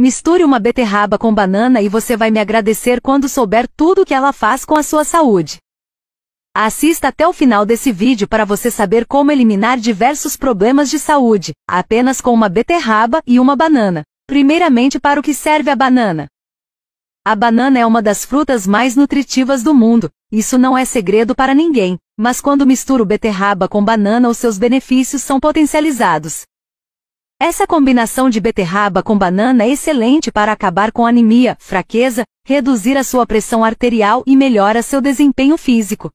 Misture uma beterraba com banana e você vai me agradecer quando souber tudo o que ela faz com a sua saúde. Assista até o final desse vídeo para você saber como eliminar diversos problemas de saúde, apenas com uma beterraba e uma banana. Primeiramente para o que serve a banana. A banana é uma das frutas mais nutritivas do mundo, isso não é segredo para ninguém, mas quando misturo beterraba com banana os seus benefícios são potencializados. Essa combinação de beterraba com banana é excelente para acabar com anemia, fraqueza, reduzir a sua pressão arterial e melhora seu desempenho físico.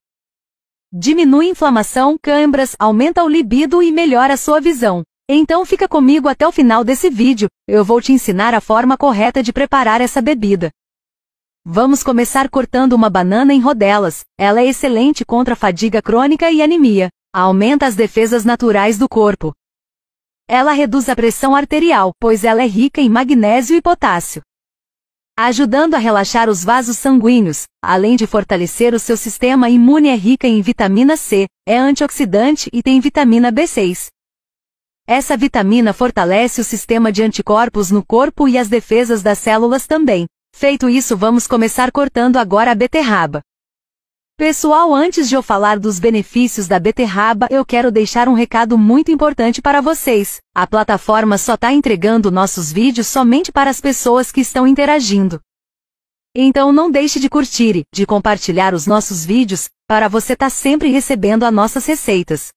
Diminui inflamação, câimbras, aumenta o libido e melhora sua visão. Então fica comigo até o final desse vídeo, eu vou te ensinar a forma correta de preparar essa bebida. Vamos começar cortando uma banana em rodelas, ela é excelente contra fadiga crônica e anemia, aumenta as defesas naturais do corpo, ela reduz a pressão arterial, pois ela é rica em magnésio e potássio, ajudando a relaxar os vasos sanguíneos, além de fortalecer o seu sistema imune. É rica em vitamina C, é antioxidante e tem vitamina B6. Essa vitamina fortalece o sistema de anticorpos no corpo e as defesas das células também. Feito isso, vamos começar cortando agora a beterraba. Pessoal, antes de eu falar dos benefícios da beterraba, eu quero deixar um recado muito importante para vocês. A plataforma só está entregando nossos vídeos somente para as pessoas que estão interagindo. Então não deixe de curtir e de compartilhar os nossos vídeos, para você estar tá sempre recebendo as nossas receitas.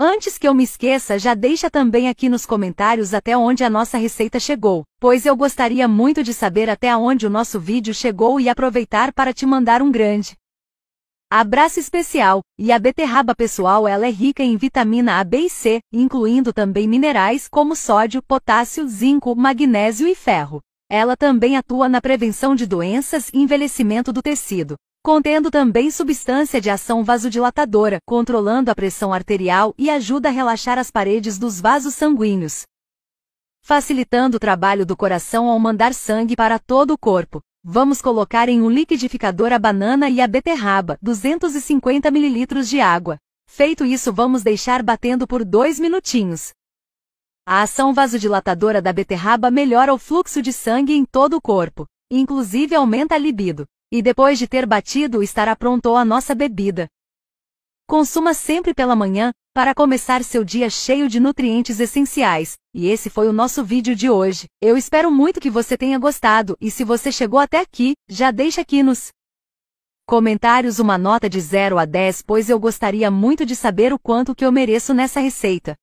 Antes que eu me esqueça, já deixa também aqui nos comentários até onde a nossa receita chegou, pois eu gostaria muito de saber até onde o nosso vídeo chegou e aproveitar para te mandar um grande Abraço especial, e a beterraba pessoal ela é rica em vitamina A, B e C, incluindo também minerais como sódio, potássio, zinco, magnésio e ferro. Ela também atua na prevenção de doenças e envelhecimento do tecido, contendo também substância de ação vasodilatadora, controlando a pressão arterial e ajuda a relaxar as paredes dos vasos sanguíneos, facilitando o trabalho do coração ao mandar sangue para todo o corpo. Vamos colocar em um liquidificador a banana e a beterraba, 250 ml de água. Feito isso, vamos deixar batendo por 2 minutinhos. A ação vasodilatadora da beterraba melhora o fluxo de sangue em todo o corpo, inclusive aumenta a libido. E depois de ter batido, estará pronto a nossa bebida. Consuma sempre pela manhã, para começar seu dia cheio de nutrientes essenciais. E esse foi o nosso vídeo de hoje. Eu espero muito que você tenha gostado e se você chegou até aqui, já deixa aqui nos comentários uma nota de 0 a 10 pois eu gostaria muito de saber o quanto que eu mereço nessa receita.